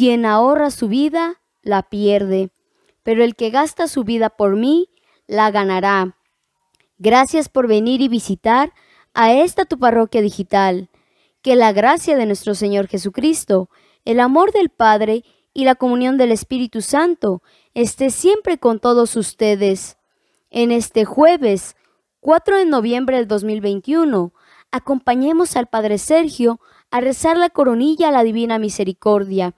Quien ahorra su vida, la pierde, pero el que gasta su vida por mí, la ganará. Gracias por venir y visitar a esta tu parroquia digital. Que la gracia de nuestro Señor Jesucristo, el amor del Padre y la comunión del Espíritu Santo esté siempre con todos ustedes. En este jueves 4 de noviembre del 2021, acompañemos al Padre Sergio a rezar la coronilla a la Divina Misericordia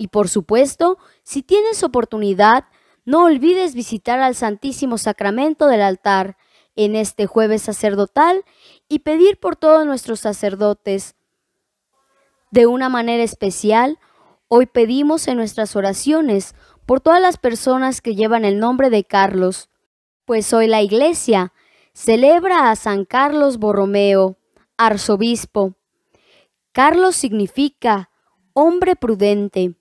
y por supuesto, si tienes oportunidad, no olvides visitar al Santísimo Sacramento del altar en este jueves sacerdotal y pedir por todos nuestros sacerdotes. De una manera especial, hoy pedimos en nuestras oraciones por todas las personas que llevan el nombre de Carlos, pues hoy la Iglesia celebra a San Carlos Borromeo, arzobispo. Carlos significa hombre prudente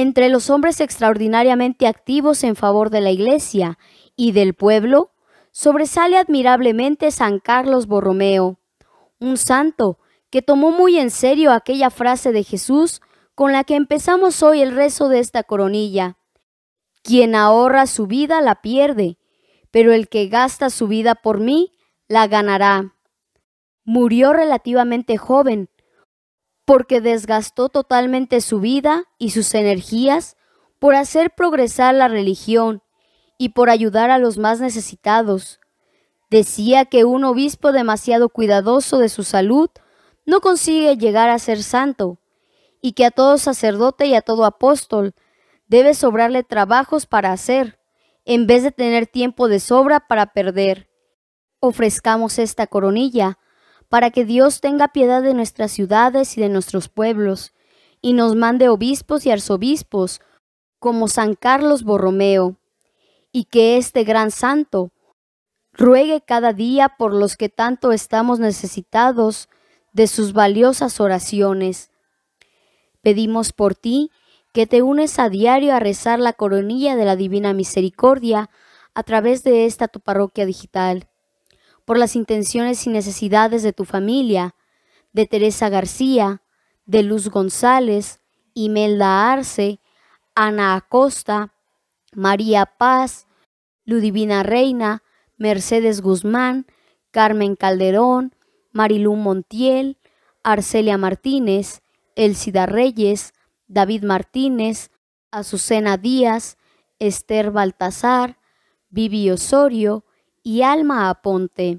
entre los hombres extraordinariamente activos en favor de la Iglesia y del pueblo, sobresale admirablemente San Carlos Borromeo, un santo que tomó muy en serio aquella frase de Jesús con la que empezamos hoy el rezo de esta coronilla. Quien ahorra su vida la pierde, pero el que gasta su vida por mí la ganará. Murió relativamente joven, porque desgastó totalmente su vida y sus energías por hacer progresar la religión y por ayudar a los más necesitados. Decía que un obispo demasiado cuidadoso de su salud no consigue llegar a ser santo, y que a todo sacerdote y a todo apóstol debe sobrarle trabajos para hacer, en vez de tener tiempo de sobra para perder. Ofrezcamos esta coronilla para que Dios tenga piedad de nuestras ciudades y de nuestros pueblos, y nos mande obispos y arzobispos, como San Carlos Borromeo, y que este gran santo ruegue cada día por los que tanto estamos necesitados de sus valiosas oraciones. Pedimos por ti que te unes a diario a rezar la coronilla de la Divina Misericordia a través de esta tu parroquia digital por las intenciones y necesidades de tu familia, de Teresa García, de Luz González, Imelda Arce, Ana Acosta, María Paz, Ludivina Reina, Mercedes Guzmán, Carmen Calderón, Marilú Montiel, Arcelia Martínez, Elsida Reyes, David Martínez, Azucena Díaz, Esther Baltasar, Vivi Osorio, y Alma Aponte.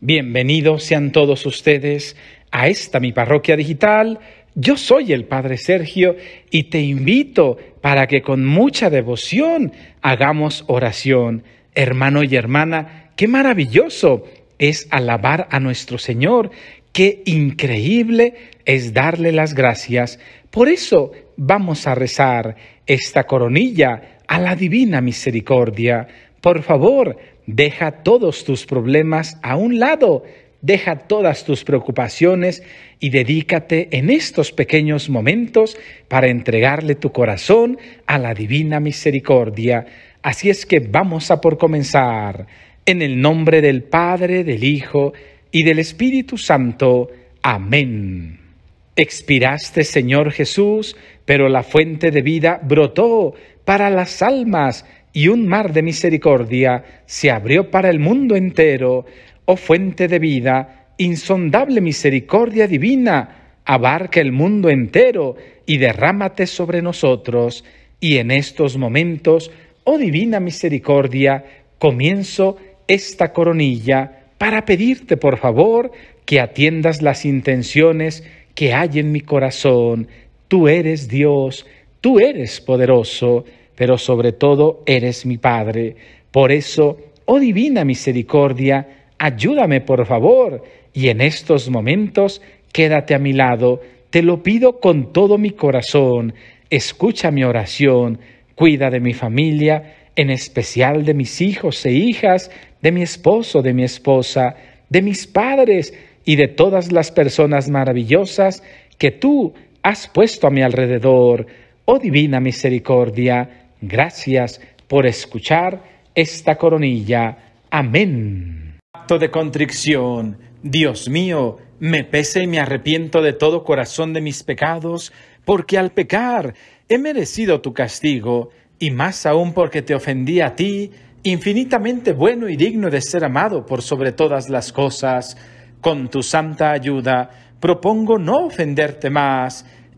Bienvenidos sean todos ustedes a esta mi parroquia digital. Yo soy el Padre Sergio y te invito para que con mucha devoción hagamos oración. Hermano y hermana, qué maravilloso es alabar a nuestro Señor, qué increíble es darle las gracias. Por eso vamos a rezar esta coronilla a la divina misericordia. Por favor, Deja todos tus problemas a un lado, deja todas tus preocupaciones y dedícate en estos pequeños momentos para entregarle tu corazón a la divina misericordia. Así es que vamos a por comenzar. En el nombre del Padre, del Hijo y del Espíritu Santo. Amén. Expiraste, Señor Jesús, pero la fuente de vida brotó para las almas y un mar de misericordia se abrió para el mundo entero, oh fuente de vida, insondable misericordia divina, abarca el mundo entero y derrámate sobre nosotros. Y en estos momentos, oh divina misericordia, comienzo esta coronilla para pedirte, por favor, que atiendas las intenciones que hay en mi corazón. Tú eres Dios, tú eres poderoso pero sobre todo eres mi Padre. Por eso, oh divina misericordia, ayúdame por favor, y en estos momentos quédate a mi lado, te lo pido con todo mi corazón, escucha mi oración, cuida de mi familia, en especial de mis hijos e hijas, de mi esposo, de mi esposa, de mis padres y de todas las personas maravillosas que tú has puesto a mi alrededor. Oh divina misericordia, Gracias por escuchar esta coronilla. Amén. Acto de contrición. Dios mío, me pese y me arrepiento de todo corazón de mis pecados, porque al pecar he merecido tu castigo, y más aún porque te ofendí a ti, infinitamente bueno y digno de ser amado por sobre todas las cosas. Con tu santa ayuda, propongo no ofenderte más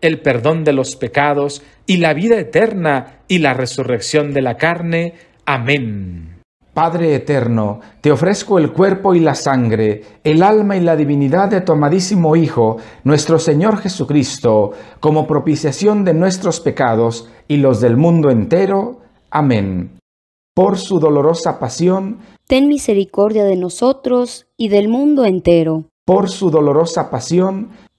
el perdón de los pecados y la vida eterna y la resurrección de la carne. Amén. Padre eterno, te ofrezco el cuerpo y la sangre, el alma y la divinidad de tu amadísimo Hijo, nuestro Señor Jesucristo, como propiciación de nuestros pecados y los del mundo entero. Amén. Por su dolorosa pasión, ten misericordia de nosotros y del mundo entero. Por su dolorosa pasión,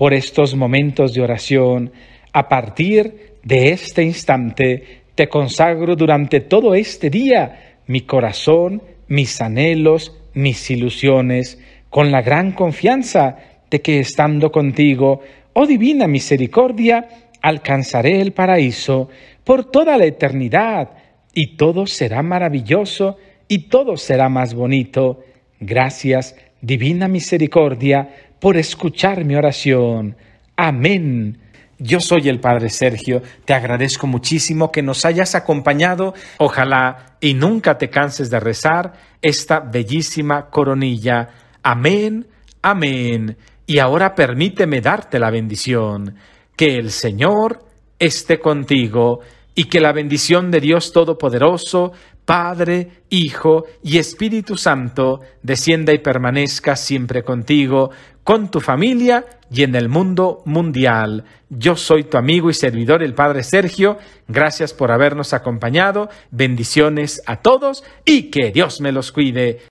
por estos momentos de oración. A partir de este instante, te consagro durante todo este día mi corazón, mis anhelos, mis ilusiones, con la gran confianza de que estando contigo, oh divina misericordia, alcanzaré el paraíso por toda la eternidad y todo será maravilloso y todo será más bonito. Gracias, divina misericordia, por escuchar mi oración. Amén. Yo soy el Padre Sergio, te agradezco muchísimo que nos hayas acompañado, ojalá y nunca te canses de rezar esta bellísima coronilla. Amén, amén. Y ahora permíteme darte la bendición. Que el Señor esté contigo y que la bendición de Dios Todopoderoso, Padre, Hijo y Espíritu Santo, descienda y permanezca siempre contigo, con tu familia y en el mundo mundial. Yo soy tu amigo y servidor, el Padre Sergio. Gracias por habernos acompañado. Bendiciones a todos y que Dios me los cuide.